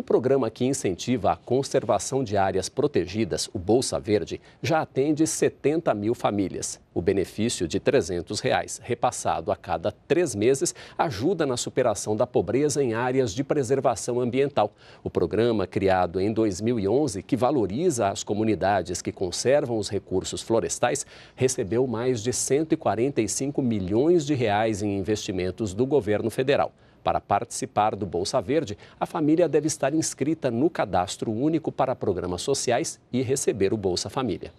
O programa que incentiva a conservação de áreas protegidas, o Bolsa Verde, já atende 70 mil famílias. O benefício de R$ 300 reais, repassado a cada três meses, ajuda na superação da pobreza em áreas de preservação ambiental. O programa, criado em 2011, que valoriza as comunidades que conservam os recursos florestais, recebeu mais de 145 milhões de reais em investimentos do governo federal. Para participar do Bolsa Verde, a família deve estar inscrita no Cadastro Único para Programas Sociais e receber o Bolsa Família.